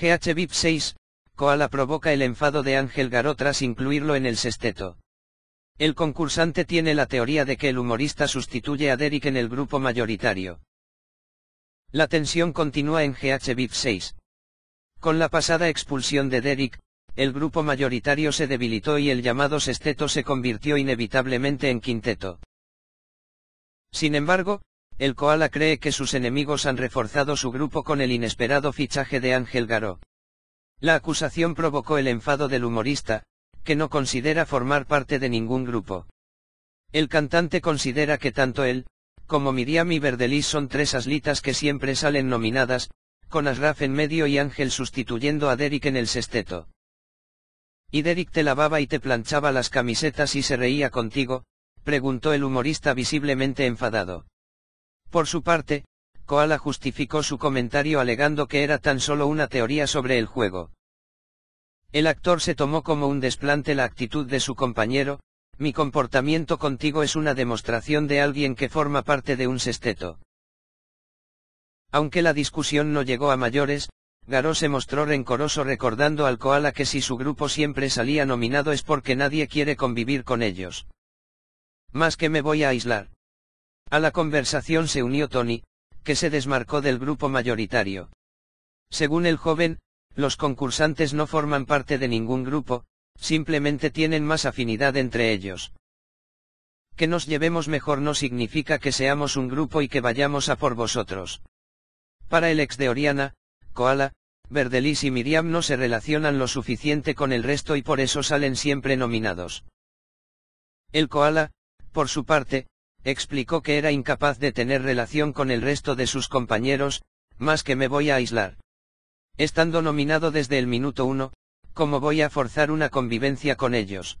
VIP 6, Koala provoca el enfado de Ángel Garó tras incluirlo en el sesteto. El concursante tiene la teoría de que el humorista sustituye a Derek en el grupo mayoritario. La tensión continúa en VIP 6. Con la pasada expulsión de Derek, el grupo mayoritario se debilitó y el llamado sesteto se convirtió inevitablemente en quinteto. Sin embargo, el Koala cree que sus enemigos han reforzado su grupo con el inesperado fichaje de Ángel Garó. La acusación provocó el enfado del humorista, que no considera formar parte de ningún grupo. El cantante considera que tanto él, como Miriam y Verdelis son tres aslitas que siempre salen nominadas, con Asraf en medio y Ángel sustituyendo a Derek en el sesteto. ¿Y Derek te lavaba y te planchaba las camisetas y se reía contigo? preguntó el humorista visiblemente enfadado. Por su parte, Koala justificó su comentario alegando que era tan solo una teoría sobre el juego. El actor se tomó como un desplante la actitud de su compañero, mi comportamiento contigo es una demostración de alguien que forma parte de un sesteto. Aunque la discusión no llegó a mayores, Garo se mostró rencoroso recordando al koala que si su grupo siempre salía nominado es porque nadie quiere convivir con ellos. Más que me voy a aislar. A la conversación se unió Tony, que se desmarcó del grupo mayoritario. Según el joven, los concursantes no forman parte de ningún grupo, simplemente tienen más afinidad entre ellos. Que nos llevemos mejor no significa que seamos un grupo y que vayamos a por vosotros. Para el ex de Oriana, Koala, Verdelis y Miriam no se relacionan lo suficiente con el resto y por eso salen siempre nominados. El Koala, por su parte, Explicó que era incapaz de tener relación con el resto de sus compañeros, más que me voy a aislar. Estando nominado desde el minuto uno, ¿cómo voy a forzar una convivencia con ellos?